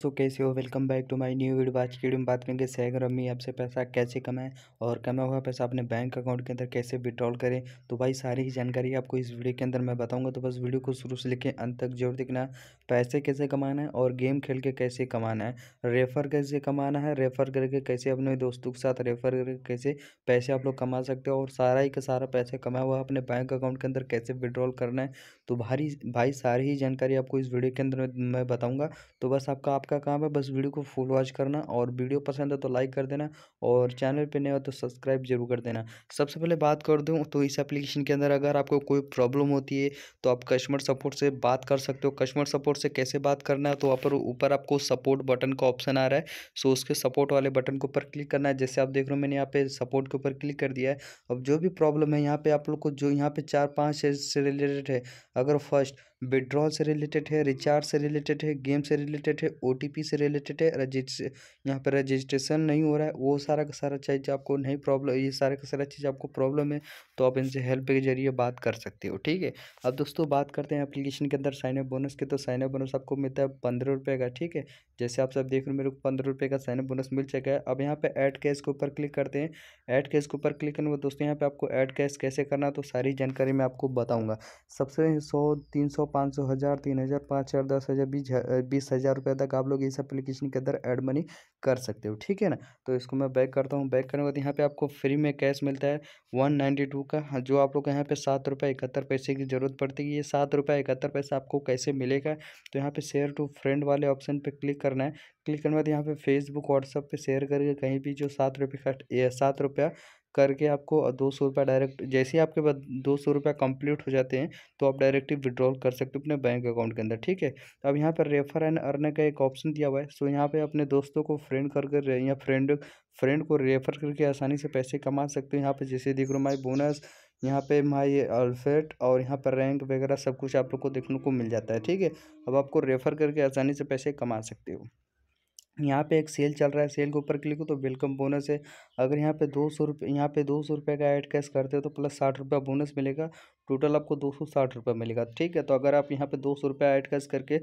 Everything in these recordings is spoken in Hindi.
तो कैसे हो welcome back to my new video आज की वीडियो में बात करेंगे सैगर अम्मी आपसे पैसा कैसे कमाएं और कमा हुआ पैसा अपने बैंक अकाउंट के अंदर कैसे विड्रॉल करें तो भाई सारी ही जानकारी आपको इस वीडियो के अंदर मैं बताऊंगा तो बस वीडियो को शुरू से लेकर अंत तक जरूर देखना पैसे कैसे कमाना है और गेम खेल के कैसे कमाना है रेफ़र कैसे कमाना है रेफ़र करके कैसे अपने दोस्तों के साथ रेफ़र करके कैसे पैसे आप लोग कमा सकते हो और सारा ही का सारा पैसे कमाया हुआ अपने बैंक अकाउंट के अंदर कैसे विड्रॉल करना है तो भारी भाई सारी ही जानकारी आपको इस वीडियो के अंदर मैं बताऊँगा तो बस आपका आप का काम है बस वीडियो को फुल वॉच करना और वीडियो पसंद है तो लाइक कर देना और चैनल पर नहीं हो तो सब्सक्राइब जरूर कर देना सबसे पहले बात कर दूँ तो इस एप्लीकेशन के अंदर अगर आपको कोई प्रॉब्लम होती है तो आप कस्टमर सपोर्ट से बात कर सकते हो कस्टमर सपोर्ट से कैसे बात करना है तो वहाँ पर ऊपर आपको सपोर्ट बटन का ऑप्शन आ रहा है सो उसके सपोर्ट वाले बटन के ऊपर क्लिक करना है जैसे आप देख रहे हो मैंने यहाँ पे सपोर्ट के ऊपर क्लिक कर दिया है अब जो भी प्रॉब्लम है यहाँ पे आप लोग को जो यहाँ पे चार पाँच से रिलेटेड है अगर फर्स्ट विड्रॉल से रिलेटेड है रिचार्ज से रिलेटेड है गेम से रिलेटेड है ओ ओटीपी से रिलेटेड है रजिस्ट यहाँ पर रजिस्ट्रेशन नहीं हो रहा है वो सारा का सारा चीज़ आपको नहीं प्रॉब्लम ये सारा का सारा चीज़ आपको प्रॉब्लम है तो आप इनसे हेल्प के जरिए बात कर सकते हो ठीक है अब दोस्तों बात करते हैं अपलीकेशन के अंदर साइनअप बोनस के तो साइनअप बोनस आपको मिलता है पंद्रह रुपये का ठीक है जैसे आप सब देख रहे हो मेरे को पंद्रह रुपये का साइनअप बोनस मिल चुका है अब यहाँ पे ऐड कैश के ऊपर क्लिक करते हैं ऐड कैश के ऊपर क्लिक करने के दोस्तों यहाँ पर आपको ऐड कैश कैसे करना तो सारी जानकारी मैं आपको बताऊँगा सबसे सौ तीन सौ पाँच सौ हज़ार तीन हज़ार पाँच हज़ार दस हज़ार बीस बीस हज़ार रुपये तक आप लोग इस एप्लीकेशन के अंदर एड मनी कर सकते हो ठीक है ना तो इसको मैं बैक करता हूँ बैक करने के बाद यहाँ पे आपको फ्री में कैश मिलता है वन नाइन्टी टू का हाँ, जो आप लोग यहाँ पे सात रुपये इकहत्तर पैसे की ज़रूरत पड़ती है ये सात रुपये इकहत्तर पैसा आपको कैसे मिलेगा तो यहाँ पे शेयर टू फ्रेंड वाले ऑप्शन पे क्लिक करना है क्लिक करने के बाद यहाँ पे फेसबुक व्हाट्सअप पर शेयर करके कहीं भी जो सात रुपये का सात रुपया करके आपको दो सौ रुपया डायरेक्ट जैसे ही आपके पास दो सौ रुपया कंप्लीट हो जाते हैं तो आप डायरेक्टली विड्रॉल कर सकते हो अपने बैंक अकाउंट के अंदर ठीक है अब यहाँ पर रेफर एंड अर्न का एक ऑप्शन दिया हुआ है सो यहाँ पे अपने दोस्तों को फ्रेंड कर कर या फ्रेंड फ्रेंड को रेफर करके आसानी से पैसे कमा सकते हो यहाँ पे जैसे देख रहे हो माई बोनस यहाँ पे माई अल्फेट और यहाँ पर रैंक वगैरह सब कुछ आप लोग को देखने को मिल जाता है ठीक है अब आपको रेफ़र करके आसानी से पैसे कमा सकते हो यहाँ पे एक सेल चल रहा है सेल के ऊपर क्लिक हो तो वेलकम बोनस है अगर यहाँ पे दो सौ रुपये यहाँ पे दो सौ रुपये का ऐड कैश करते हो तो प्लस साठ रुपया बोनस मिलेगा टोटल आपको दो सौ साठ रुपये मिलेगा ठीक है तो अगर आप यहाँ पे दो सौ रुपये ऐड कैश करके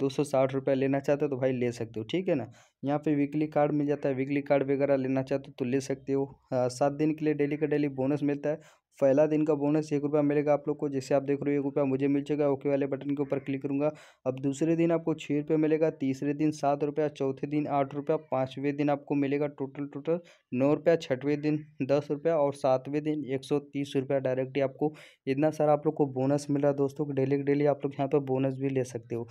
दो सौ साठ रुपये लेना चाहते हो तो भाई ले सकते हो ठीक है ना यहाँ पे वीकली कार्ड मिल जाता है वीकली कार्ड वगैरह लेना चाहते हो तो ले सकते हो सात दिन के लिए डेली का डेली बोनस मिलता है पहला दिन का बोनस एक रुपया मिलेगा आप लोग को जैसे आप देख रहे हो एक रुपया मुझे मिल चुका है ओके वाले बटन के ऊपर क्लिक करूँगा अब दूसरे दिन आपको छः रुपये मिलेगा तीसरे दिन सात रुपया चौथे दिन आठ रुपया पाँचवें दिन आपको मिलेगा टोटल टोटल नौ रुपया छठवें दिन दस रुपया और सातवें दिन एक सौ तीस रुपया डायरेक्टली आपको इतना सारा आप लोग को बोनस मिल रहा है दोस्तों डेली डेली आप लोग यहाँ पर बोनस भी ले सकते हो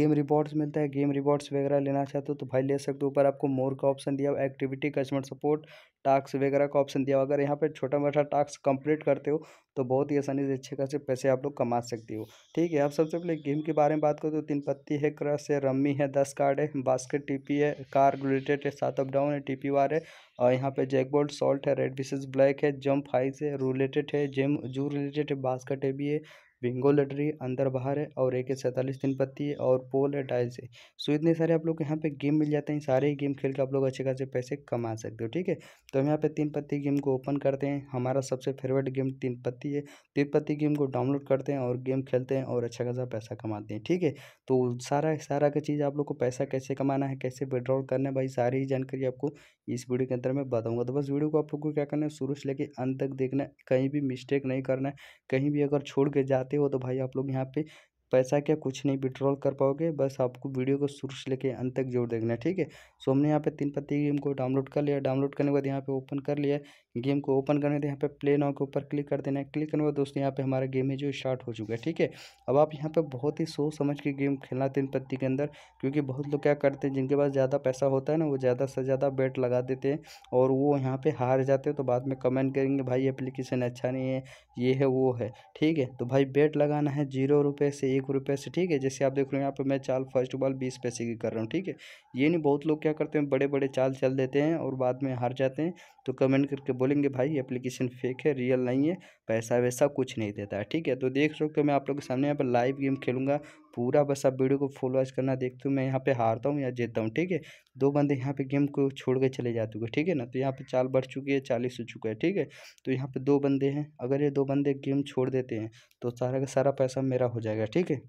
गेम रिवॉर्ड्स मिलता है गेम रिवॉर्ड्स वगैरह लेना चाहते हो तो भाई ले सकते हो ऊपर आपको मोर का ऑप्शन दिया एक्टिविटी कस्टमर सपोर्ट टास्क वगैरह का ऑप्शन दिया अगर यहाँ पर छोटा मोटा टास्क कंप्लीट कर करते हो तो बहुत ही आसानी से अच्छे खासे पैसे आप लोग कमा सकते हो ठीक है अब सबसे पहले गेम के बारे में बात करो तो तीन पत्ती है क्रश है रम्मी है दस कार्ड है बास्केट टीपी है कार रिलेटेड है सात अप डाउन है टीपी वार है और यहाँ पे जैकबोल्ट सॉल्ट है रेड विशेष ब्लैक है जम्प हाइज है रूलेटेड है जेम जू रिलेटेड है बास्केट है भी है विंगो लटरी अंदर बाहर है और एक है सैंतालीस तीन पत्ती है और पोल है टाइल्स है सो इतने सारे आप लोग यहाँ पे गेम मिल जाते हैं सारे ही गेम खेल के आप लोग अच्छे खासे पैसे कमा सकते हो ठीक है तो हम यहाँ पे तीन पत्ती गेम को ओपन करते हैं हमारा सबसे फेवरेट गेम तीन पत्ती है तीन पत्ती गेम को डाउनलोड करते हैं और गेम खेलते हैं और अच्छा खासा पैसा कमाते हैं ठीक है तो सारा सारा का चीज़ आप लोग को पैसा कैसे कमाना है कैसे विड्रॉल करना है भाई सारी ही जानकारी आपको इस वीडियो के अंदर मैं बताऊँगा तो बस वीडियो को आप लोग को क्या करना है शुरू से लेकर अंत तक देखना है कहीं भी मिस्टेक नहीं करना है कहीं भी अगर छोड़ के जाते चाहते हो तो भाई आप लोग यहाँ पे पैसा क्या कुछ नहीं विड्रॉल कर पाओगे बस आपको वीडियो को शुरू से लेके अंत तक जरूर देखना है ठीक है सो हमने यहाँ पे तीन पत्ती गेम को डाउनलोड कर लिया डाउनलोड करने के बाद यहाँ पे ओपन कर लिया गेम को ओपन करने के यहाँ पे प्ले नाउ के ऊपर क्लिक कर देना है क्लिक करने के बाद दोस्तों यहाँ पे हमारा गेम है जो स्टार्ट हो चुका है ठीक है अब आप यहाँ पे बहुत ही सोच समझ के गेम खेलना तीन पत्ती के अंदर क्योंकि बहुत लोग क्या करते हैं जिनके पास ज़्यादा पैसा होता है ना वो ज़्यादा से ज़्यादा बेट लगा देते हैं और वो यहाँ पर हार जाते हैं तो बाद में कमेंट करेंगे भाई एप्लीकेशन अच्छा नहीं है ये है वो है ठीक है तो भाई बेट लगाना है जीरो रुपये से एक एक रुपये से ठीक है जैसे आप देख रहे हो यहाँ पर मैं चाल फर्स्ट बॉल बीस पैसे की कर रहा हूँ ठीक है ये नहीं बहुत लोग क्या करते हैं बड़े बड़े चाल चल देते हैं और बाद में हार जाते हैं तो कमेंट करके बोलेंगे भाई एप्लीकेशन फेक है रियल नहीं है पैसा वैसा कुछ नहीं देता है ठीक है तो देख सकते हो मैं आप लोग के सामने यहाँ पर लाइव गेम खेलूँगा पूरा बस आप वीडियो को फुल वॉच करना देखते हो मैं यहाँ पे हारता हूँ या जीतता हूँ ठीक है दो बंदे यहाँ पे गेम को छोड़ के चले जाते हुए ठीक है ना तो यहाँ पे चाल बढ़ चुकी है चालीस हो चुका है ठीक है तो यहाँ पे दो बंदे हैं अगर ये दो बंदे गेम छोड़ देते हैं तो सारा का सारा पैसा मेरा हो जाएगा ठीक है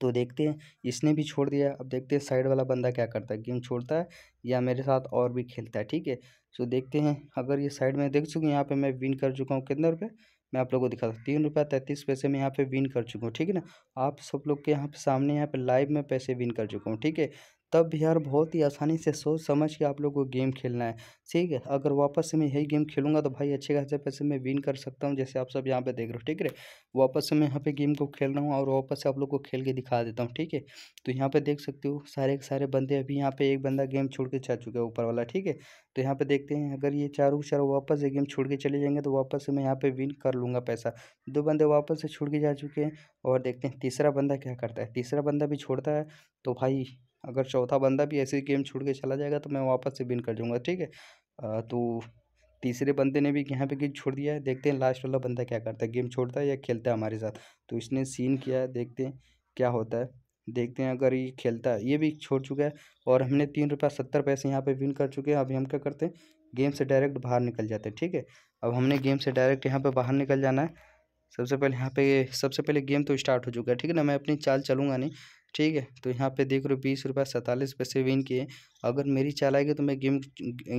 तो देखते हैं इसने भी छोड़ दिया अब देखते हैं साइड वाला बंदा क्या करता है गेम छोड़ता है या मेरे साथ और भी खेलता है ठीक है सो तो देखते हैं अगर ये साइड में देख चुके यहाँ पर मैं विन कर चुका हूँ कितने रुपये मैं आप लोगों को दिखा सकता तीन रुपया तैंतीस पैसे में यहाँ पे विन कर चुका हूँ ठीक है ना आप सब लोग के यहाँ पे सामने यहाँ पे लाइव में पैसे विन कर चुका हूँ ठीक है तब भी यार बहुत ही आसानी से सोच समझ के आप लोग को गेम खेलना है ठीक है अगर वापस से मैं यही गेम खेलूँगा तो भाई अच्छे खासे पैसे मैं विन कर सकता हूँ जैसे आप सब यहाँ पे देख रहे हो ठीक है वापस से मैं यहाँ पे गेम को खेल रहा हूँ और वापस से आप लोग को खेल के दिखा देता हूँ ठीक है तो यहाँ पर देख सकते हो सारे के सारे बंदे अभी यहाँ पर एक बंदा गेम छोड़ के जा चुका है ऊपर वाला ठीक है तो यहाँ पर देखते हैं अगर ये चारों चारों वापस से गेम छोड़ के चले जाएंगे तो वापस से मैं यहाँ पर विन कर लूँगा पैसा दो बंदे वापस से छोड़ के जा चुके हैं और देखते हैं तीसरा बंदा क्या करता है तीसरा बंदा भी छोड़ता है तो भाई अगर चौथा बंदा भी ऐसे गेम छोड़ के चला जाएगा तो मैं वापस से विन कर दूँगा ठीक है तो तीसरे बंदे ने भी यहाँ पे गेम छोड़ दिया है देखते हैं लास्ट वाला बंदा क्या करता है गेम छोड़ता है या खेलता है हमारे साथ तो इसने सीन किया है देखते हैं क्या होता है देखते हैं अगर ये खेलता है ये भी छोड़ चुका है और हमने तीन रुपया सत्तर पैसे यहाँ पे विन कर चुके हैं अभी हम क्या करते हैं गेम से डायरेक्ट बाहर निकल जाते हैं ठीक है अब हमने गेम से डायरेक्ट यहाँ पर बाहर निकल जाना है सबसे पहले यहाँ पे सबसे पहले गेम तो स्टार्ट हो चुका है ठीक है ना मैं अपनी चाल चलूँगा नहीं ठीक है तो यहाँ पे देख रहे हो बीस रुपये सैंतालीस पैसे विन किए अगर मेरी चाल आएगी तो मैं गेम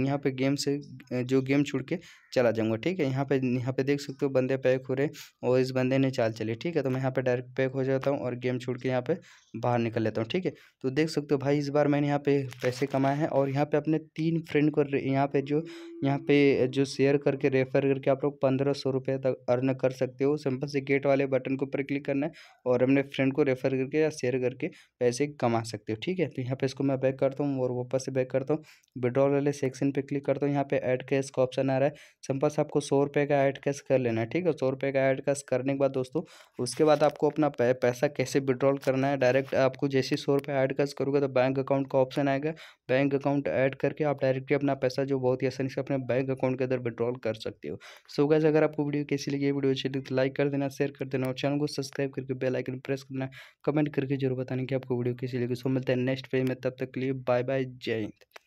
यहाँ पे गेम से जो गेम छोड़ के चला जाऊँगा ठीक है यहाँ पे यहाँ पे देख सकते हो बंदे पैक हो रहे और इस बंदे ने चाल चली ठीक है तो मैं यहाँ पे डायरेक्ट पैक हो जाता हूँ और गेम छोड़ के यहाँ पर बाहर निकल लेता हूँ ठीक है तो देख सकते हो भाई इस बार मैंने यहाँ पर पैसे कमाए हैं और यहाँ पर अपने तीन फ्रेंड को यहाँ पर जो यहाँ पर जो शेयर करके रेफर करके आप लोग पंद्रह सौ रुपये तक अर्न कर सकते हो सिंपल से गेट वाले बटन के ऊपर क्लिक करना है और अपने फ्रेंड को रेफर करके या शेयर करके करके पैसे कमा सकते हो ठीक है तो यहाँ पे इसको मैं बैक करता हूँ और वापस से बैक करता हूँ विड्रॉल वाले सेक्शन पे क्लिक करता हूँ यहाँ पे ऐड कैश का ऑप्शन आ रहा है सिंपल से आपको सौ रुपये का ऐड कैश कर लेना है ठीक है सौ रुपये का ऐड कैश करने के बाद दोस्तों उसके बाद आपको अपना पैसा कैसे विड्रॉल करना है डायरेक्ट आपको जैसे सौ रुपये ऐड कैश करोगे तो बैंक अकाउंट का ऑप्शन आएगा बैंक अकाउंट ऐड करके आप डायरेक्टली अपना पैसा जो बहुत ही आसानी से अपने बैंक अकाउंट के अंदर विड्रॉल कर सकते हो सो गैस अगर आपको वीडियो कैसी लगी वीडियो अच्छी लगी तो लाइक कर देना शेयर कर देना और चैनल को सब्सक्राइब करके बेल आइकन प्रेस करना कमेंट करके जरूर बताना बताने की आपको वीडियो कैसी लगी सो मिलते हैं नेक्स्ट फेज में तब तक के लिए बाय बाय जय हिंद